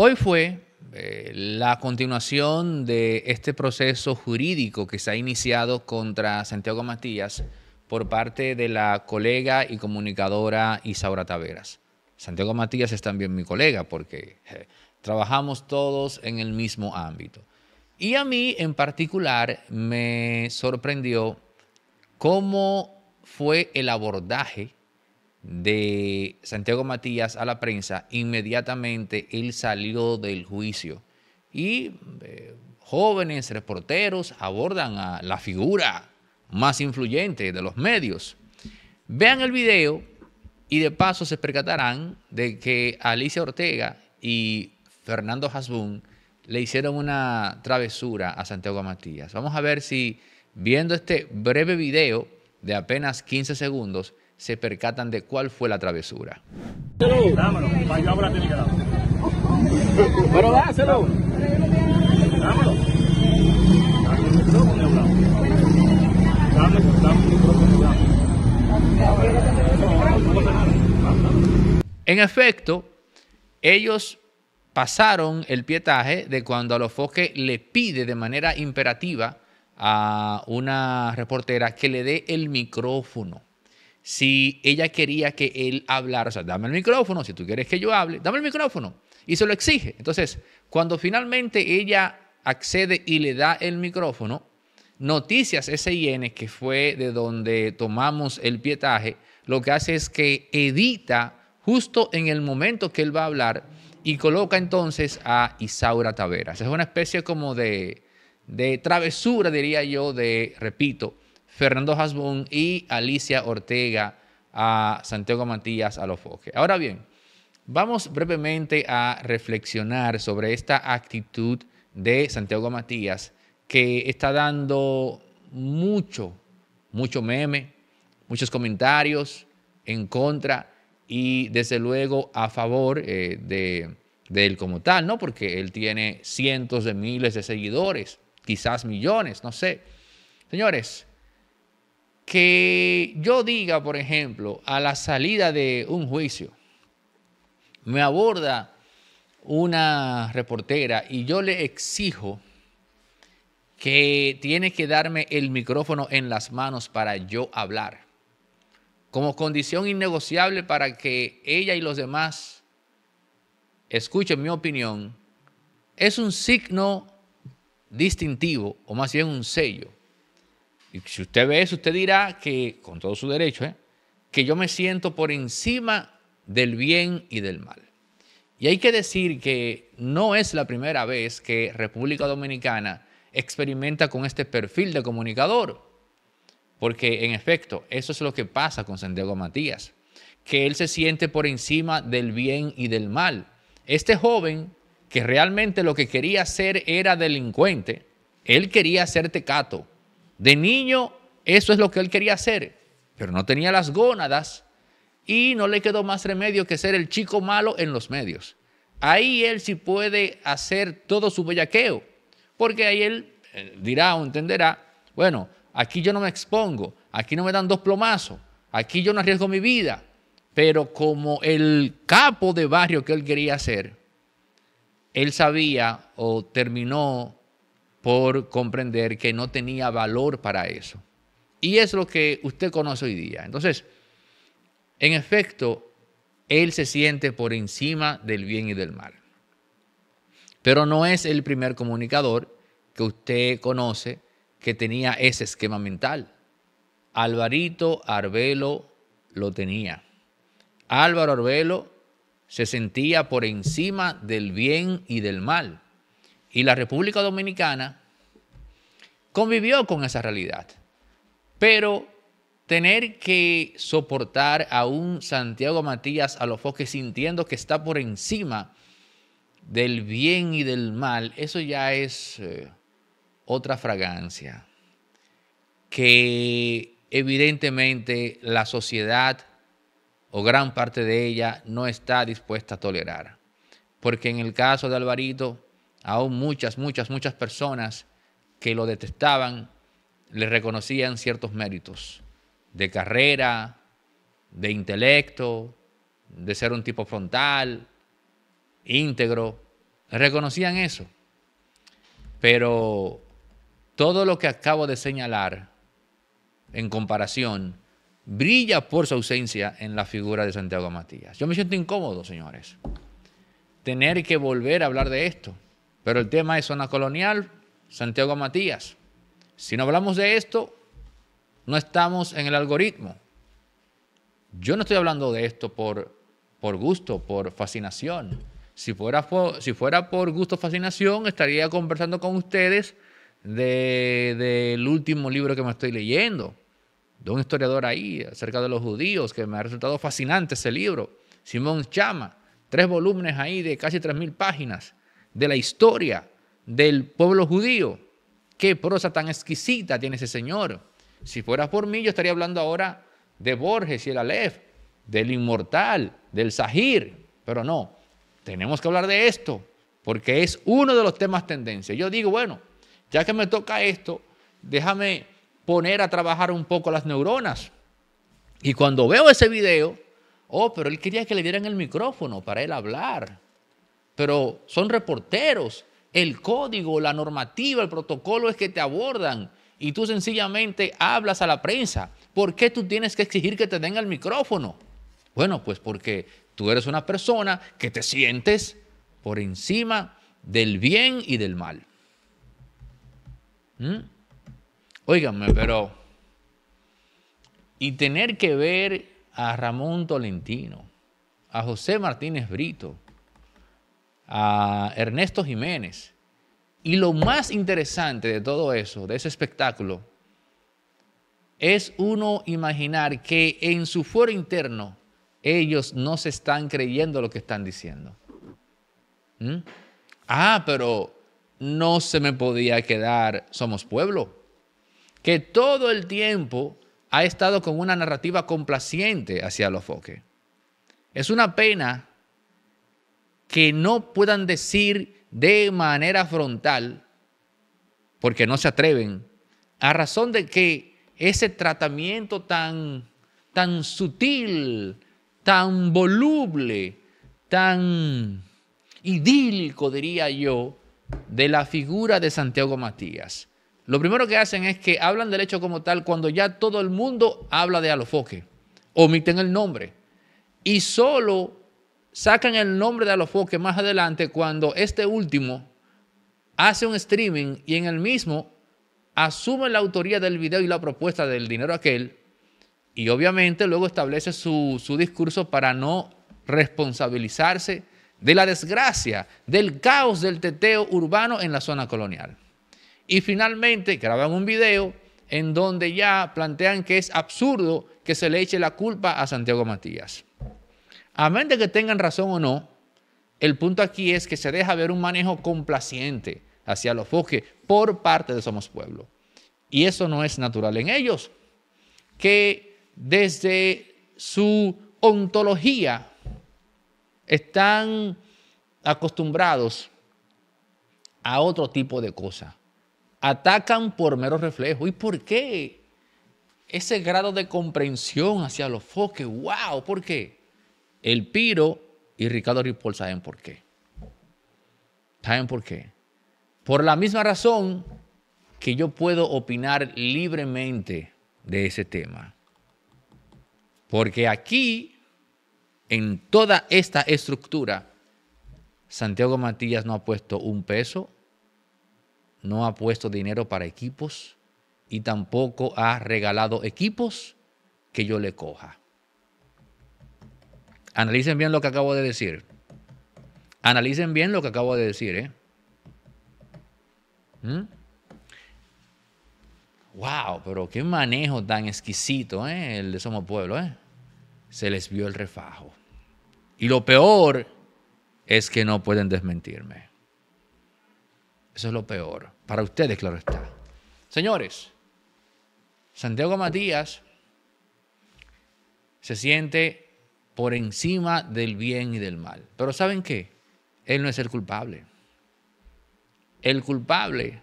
Hoy fue eh, la continuación de este proceso jurídico que se ha iniciado contra Santiago Matías por parte de la colega y comunicadora Isaura Taveras. Santiago Matías es también mi colega porque eh, trabajamos todos en el mismo ámbito. Y a mí en particular me sorprendió cómo fue el abordaje de Santiago Matías a la prensa, inmediatamente él salió del juicio. Y eh, jóvenes reporteros abordan a la figura más influyente de los medios. Vean el video y de paso se percatarán de que Alicia Ortega y Fernando Hasbun le hicieron una travesura a Santiago Matías. Vamos a ver si viendo este breve video de apenas 15 segundos, se percatan de cuál fue la travesura. En efecto, ellos pasaron el pietaje de cuando a los foques le pide de manera imperativa a una reportera que le dé el micrófono si ella quería que él hablara, o sea, dame el micrófono, si tú quieres que yo hable, dame el micrófono. Y se lo exige. Entonces, cuando finalmente ella accede y le da el micrófono, Noticias SIN, que fue de donde tomamos el pietaje, lo que hace es que edita justo en el momento que él va a hablar y coloca entonces a Isaura Taveras. Es una especie como de, travesura, diría yo, de, repito, Fernando Hasbun y Alicia Ortega a Santiago Matías a los Ahora bien, vamos brevemente a reflexionar sobre esta actitud de Santiago Matías que está dando mucho, mucho meme, muchos comentarios en contra y desde luego a favor eh, de, de él como tal, ¿no? Porque él tiene cientos de miles de seguidores, quizás millones, no sé. Señores, que yo diga, por ejemplo, a la salida de un juicio, me aborda una reportera y yo le exijo que tiene que darme el micrófono en las manos para yo hablar, como condición innegociable para que ella y los demás escuchen mi opinión, es un signo distintivo, o más bien un sello y si usted ve eso, usted dirá que, con todo su derecho, ¿eh? que yo me siento por encima del bien y del mal. Y hay que decir que no es la primera vez que República Dominicana experimenta con este perfil de comunicador, porque en efecto, eso es lo que pasa con Santiago Matías, que él se siente por encima del bien y del mal. Este joven, que realmente lo que quería ser era delincuente, él quería ser tecato, de niño, eso es lo que él quería hacer, pero no tenía las gónadas y no le quedó más remedio que ser el chico malo en los medios. Ahí él sí puede hacer todo su bellaqueo, porque ahí él eh, dirá o entenderá, bueno, aquí yo no me expongo, aquí no me dan dos plomazos, aquí yo no arriesgo mi vida, pero como el capo de barrio que él quería ser, él sabía o terminó por comprender que no tenía valor para eso. Y es lo que usted conoce hoy día. Entonces, en efecto, él se siente por encima del bien y del mal. Pero no es el primer comunicador que usted conoce que tenía ese esquema mental. Alvarito Arbelo lo tenía. Álvaro Arbelo se sentía por encima del bien y del mal. Y la República Dominicana convivió con esa realidad. Pero tener que soportar a un Santiago Matías a los foques sintiendo que está por encima del bien y del mal, eso ya es eh, otra fragancia que evidentemente la sociedad o gran parte de ella no está dispuesta a tolerar. Porque en el caso de Alvarito, Aún muchas, muchas, muchas personas que lo detestaban le reconocían ciertos méritos de carrera, de intelecto, de ser un tipo frontal, íntegro. Reconocían eso. Pero todo lo que acabo de señalar en comparación brilla por su ausencia en la figura de Santiago Matías. Yo me siento incómodo, señores, tener que volver a hablar de esto. Pero el tema es zona colonial, Santiago Matías. Si no hablamos de esto, no estamos en el algoritmo. Yo no estoy hablando de esto por, por gusto, por fascinación. Si fuera por, si fuera por gusto fascinación, estaría conversando con ustedes del último libro que me estoy leyendo, de un historiador ahí acerca de los judíos, que me ha resultado fascinante ese libro, Simón Chama, tres volúmenes ahí de casi 3.000 páginas de la historia del pueblo judío. Qué prosa tan exquisita tiene ese señor. Si fuera por mí, yo estaría hablando ahora de Borges y el Aleph, del inmortal, del Sahir, pero no, tenemos que hablar de esto, porque es uno de los temas tendencia. Yo digo, bueno, ya que me toca esto, déjame poner a trabajar un poco las neuronas. Y cuando veo ese video, oh, pero él quería que le dieran el micrófono para él hablar pero son reporteros. El código, la normativa, el protocolo es que te abordan y tú sencillamente hablas a la prensa. ¿Por qué tú tienes que exigir que te den el micrófono? Bueno, pues porque tú eres una persona que te sientes por encima del bien y del mal. ¿Mm? pero... Y tener que ver a Ramón Tolentino, a José Martínez Brito, a Ernesto Jiménez. Y lo más interesante de todo eso, de ese espectáculo, es uno imaginar que en su foro interno ellos no se están creyendo lo que están diciendo. ¿Mm? Ah, pero no se me podía quedar Somos Pueblo, que todo el tiempo ha estado con una narrativa complaciente hacia los foques. Es una pena que no puedan decir de manera frontal, porque no se atreven, a razón de que ese tratamiento tan, tan sutil, tan voluble, tan idílico, diría yo, de la figura de Santiago Matías. Lo primero que hacen es que hablan del hecho como tal cuando ya todo el mundo habla de Alofoque. Omiten el nombre. Y solo sacan el nombre de Alofoque más adelante cuando este último hace un streaming y en el mismo asume la autoría del video y la propuesta del dinero aquel y obviamente luego establece su, su discurso para no responsabilizarse de la desgracia, del caos del teteo urbano en la zona colonial. Y finalmente graban un video en donde ya plantean que es absurdo que se le eche la culpa a Santiago Matías. A menos de que tengan razón o no, el punto aquí es que se deja ver un manejo complaciente hacia los foques por parte de Somos Pueblo. Y eso no es natural en ellos, que desde su ontología están acostumbrados a otro tipo de cosas. Atacan por mero reflejo. ¿Y por qué? Ese grado de comprensión hacia los foques, wow, ¿por qué? El Piro y Ricardo Ripoll saben por qué. ¿Saben por qué? Por la misma razón que yo puedo opinar libremente de ese tema. Porque aquí, en toda esta estructura, Santiago Matías no ha puesto un peso, no ha puesto dinero para equipos y tampoco ha regalado equipos que yo le coja. Analicen bien lo que acabo de decir. Analicen bien lo que acabo de decir, ¿eh? Wow, ¿Mm? pero qué manejo tan exquisito, ¿eh? El de Somos Pueblo, ¿eh? Se les vio el refajo. Y lo peor es que no pueden desmentirme. Eso es lo peor. Para ustedes, claro está. Señores, Santiago Matías se siente por encima del bien y del mal. Pero ¿saben qué? Él no es el culpable. El culpable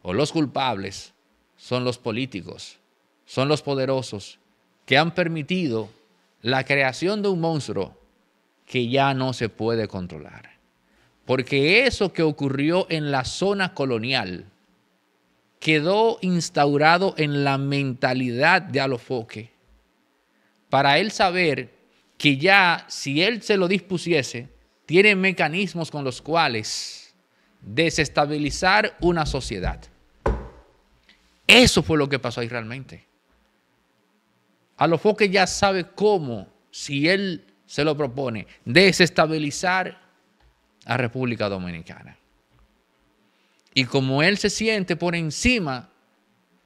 o los culpables son los políticos, son los poderosos que han permitido la creación de un monstruo que ya no se puede controlar. Porque eso que ocurrió en la zona colonial quedó instaurado en la mentalidad de Alofoque para él saber que ya si él se lo dispusiese, tiene mecanismos con los cuales desestabilizar una sociedad. Eso fue lo que pasó ahí realmente. A lo que ya sabe cómo, si él se lo propone, desestabilizar a República Dominicana. Y como él se siente por encima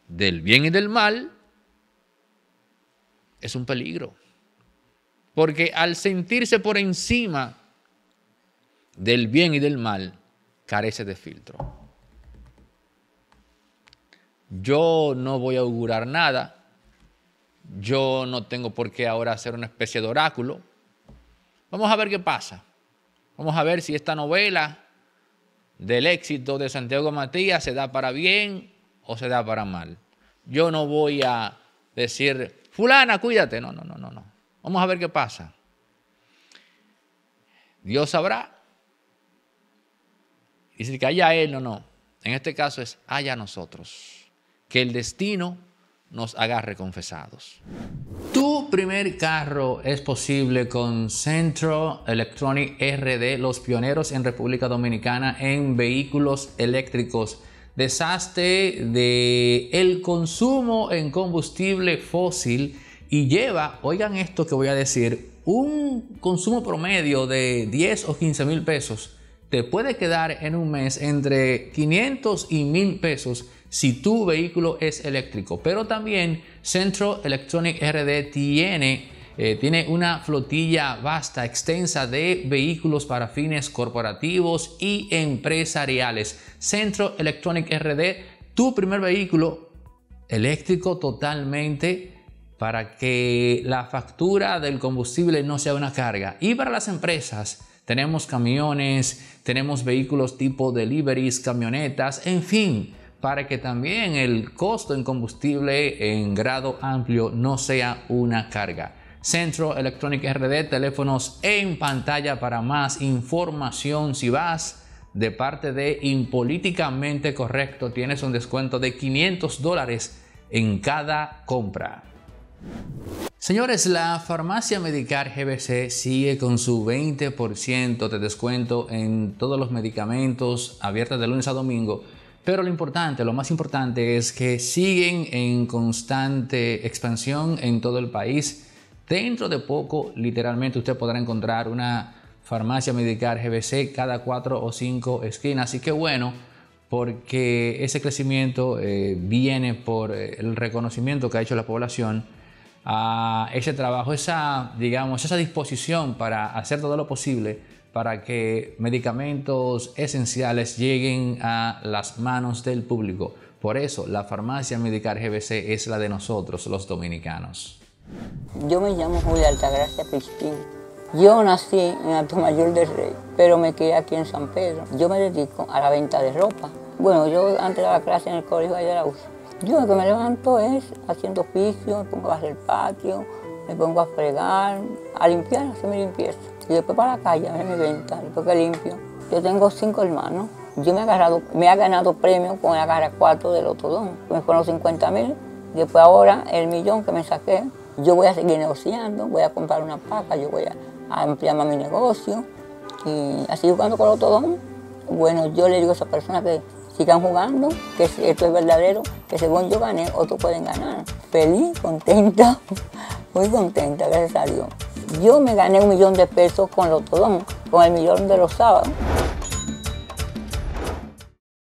del bien y del mal, es un peligro. Porque al sentirse por encima del bien y del mal, carece de filtro. Yo no voy a augurar nada. Yo no tengo por qué ahora hacer una especie de oráculo. Vamos a ver qué pasa. Vamos a ver si esta novela del éxito de Santiago Matías se da para bien o se da para mal. Yo no voy a decir fulana, cuídate. No, no, no, no, no. Vamos a ver qué pasa. Dios sabrá. Y si que haya Él, no, no. En este caso es haya nosotros. Que el destino nos agarre confesados. Tu primer carro es posible con Centro Electronic RD, los pioneros en República Dominicana en vehículos eléctricos Desastre de el consumo en combustible fósil y lleva, oigan esto que voy a decir, un consumo promedio de 10 o 15 mil pesos te puede quedar en un mes entre 500 y 1000 pesos si tu vehículo es eléctrico. Pero también Centro Electronic RD tiene eh, tiene una flotilla vasta, extensa de vehículos para fines corporativos y empresariales. Centro Electronic RD, tu primer vehículo eléctrico totalmente para que la factura del combustible no sea una carga. Y para las empresas, tenemos camiones, tenemos vehículos tipo deliveries, camionetas, en fin, para que también el costo en combustible en grado amplio no sea una carga. Centro Electronic RD, teléfonos en pantalla para más información. Si vas de parte de Impolíticamente Correcto, tienes un descuento de 500 dólares en cada compra. Señores, la farmacia Medicar GBC sigue con su 20% de descuento en todos los medicamentos abiertos de lunes a domingo. Pero lo importante, lo más importante es que siguen en constante expansión en todo el país Dentro de poco, literalmente, usted podrá encontrar una farmacia medical GBC cada cuatro o cinco esquinas. Así que bueno, porque ese crecimiento eh, viene por eh, el reconocimiento que ha hecho la población a ese trabajo, esa, digamos, esa disposición para hacer todo lo posible para que medicamentos esenciales lleguen a las manos del público. Por eso, la farmacia medical GBC es la de nosotros, los dominicanos. Yo me llamo Julia Altagracia Crispín. Yo nací en Alto Mayor del Rey, pero me quedé aquí en San Pedro. Yo me dedico a la venta de ropa. Bueno, yo antes daba clase en el colegio de UCI. Yo lo que me levanto es haciendo oficio, me pongo a hacer el patio, me pongo a fregar, a limpiar, a hacer mi limpieza. Y después para la calle, a ver mi venta, después que limpio. Yo tengo cinco hermanos. Yo me he, agarrado, me ha ganado premio con la cara 4 del Otodón. Me fueron 50 mil. Después ahora el millón que me saqué yo voy a seguir negociando, voy a comprar una paca, yo voy a, ampliar mi negocio. Y así jugando con los bueno, yo le digo a esa persona que sigan jugando, que esto es verdadero, que según yo gané, otros pueden ganar. Feliz, contenta, muy contenta, gracias a Dios. Yo me gané un millón de pesos con los con el millón de los sábados.